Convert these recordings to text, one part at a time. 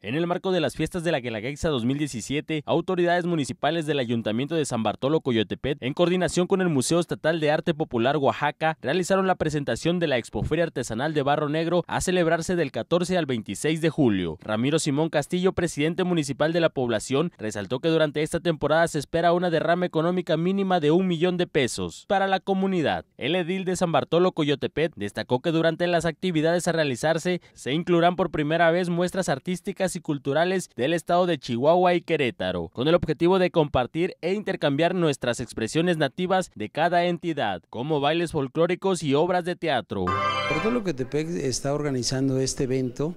En el marco de las fiestas de la Guelaguetza 2017, autoridades municipales del Ayuntamiento de San Bartolo Coyotepet, en coordinación con el Museo Estatal de Arte Popular Oaxaca, realizaron la presentación de la Expoferia Artesanal de Barro Negro a celebrarse del 14 al 26 de julio. Ramiro Simón Castillo, presidente municipal de la población, resaltó que durante esta temporada se espera una derrama económica mínima de un millón de pesos para la comunidad. El edil de San Bartolo Coyotepet destacó que durante las actividades a realizarse se incluirán por primera vez muestras artísticas y culturales del estado de Chihuahua y Querétaro, con el objetivo de compartir e intercambiar nuestras expresiones nativas de cada entidad, como bailes folclóricos y obras de teatro. todo lo que Por Tepec está organizando este evento.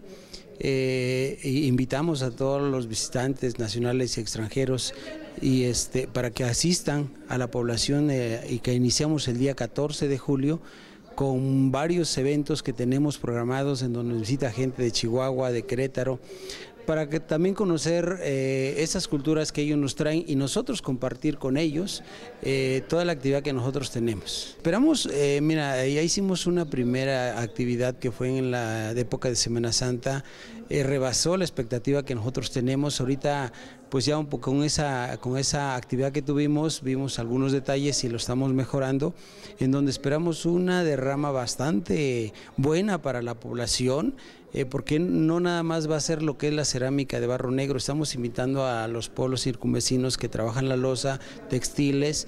Eh, invitamos a todos los visitantes nacionales y extranjeros y este, para que asistan a la población eh, y que iniciamos el día 14 de julio con varios eventos que tenemos programados en donde visita gente de Chihuahua, de Querétaro, para que también conocer eh, esas culturas que ellos nos traen y nosotros compartir con ellos eh, toda la actividad que nosotros tenemos. Esperamos, eh, mira, ya hicimos una primera actividad que fue en la época de Semana Santa, rebasó la expectativa que nosotros tenemos. Ahorita, pues ya un poco con esa, con esa actividad que tuvimos, vimos algunos detalles y lo estamos mejorando, en donde esperamos una derrama bastante buena para la población. Eh, porque no nada más va a ser lo que es la cerámica de barro negro, estamos invitando a los pueblos circunvecinos que trabajan la losa, textiles,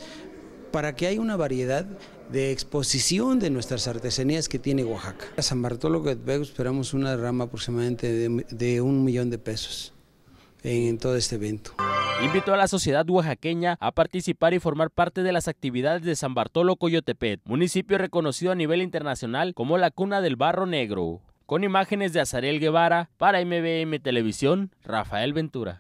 para que haya una variedad de exposición de nuestras artesanías que tiene Oaxaca. A San Bartolo Coyotepec esperamos una rama aproximadamente de, un millón de pesos en, todo este evento. Invito a la sociedad oaxaqueña a participar y formar parte de las actividades de San Bartolo Coyotepet, municipio reconocido a nivel internacional como la cuna del barro negro. Con imágenes de Azarel Guevara para MBM Televisión, Rafael Ventura.